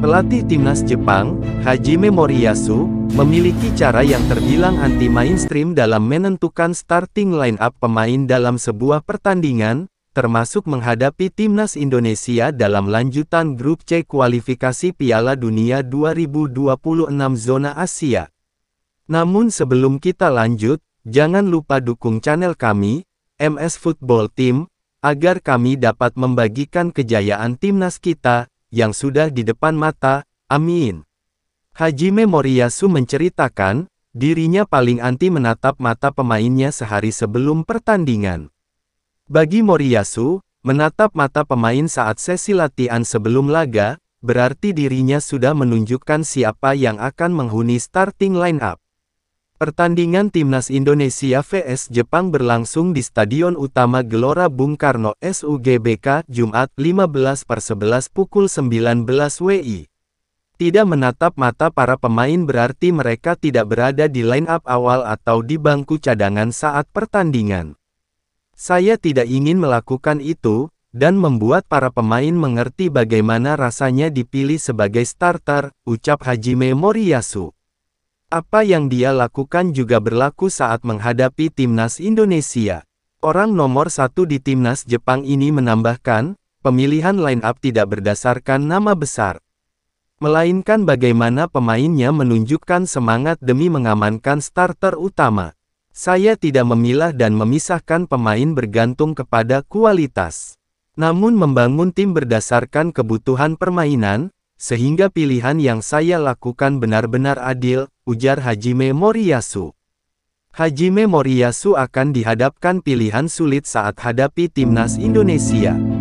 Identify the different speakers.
Speaker 1: Pelatih timnas Jepang, Hajime Moriyasu, memiliki cara yang terbilang anti mainstream dalam menentukan starting line-up pemain dalam sebuah pertandingan, termasuk menghadapi timnas Indonesia dalam lanjutan grup C kualifikasi Piala Dunia 2026 zona Asia. Namun sebelum kita lanjut, jangan lupa dukung channel kami, MS Football Team, agar kami dapat membagikan kejayaan timnas kita yang sudah di depan mata, amin. Haji Moriyasu menceritakan, dirinya paling anti menatap mata pemainnya sehari sebelum pertandingan. Bagi Moriyasu, menatap mata pemain saat sesi latihan sebelum laga, berarti dirinya sudah menunjukkan siapa yang akan menghuni starting lineup. Pertandingan Timnas Indonesia vs Jepang berlangsung di Stadion Utama Gelora Bung Karno SUGBK Jumat 15 per 11 pukul 19 WIB. Tidak menatap mata para pemain berarti mereka tidak berada di line-up awal atau di bangku cadangan saat pertandingan. Saya tidak ingin melakukan itu, dan membuat para pemain mengerti bagaimana rasanya dipilih sebagai starter, ucap Hajime Moriyasu. Apa yang dia lakukan juga berlaku saat menghadapi timnas Indonesia. Orang nomor satu di timnas Jepang ini menambahkan, pemilihan line-up tidak berdasarkan nama besar. Melainkan bagaimana pemainnya menunjukkan semangat demi mengamankan starter utama. Saya tidak memilah dan memisahkan pemain bergantung kepada kualitas. Namun membangun tim berdasarkan kebutuhan permainan, sehingga pilihan yang saya lakukan benar-benar adil, ujar Hajime Moriyasu. Hajime Moriyasu akan dihadapkan pilihan sulit saat hadapi timnas Indonesia.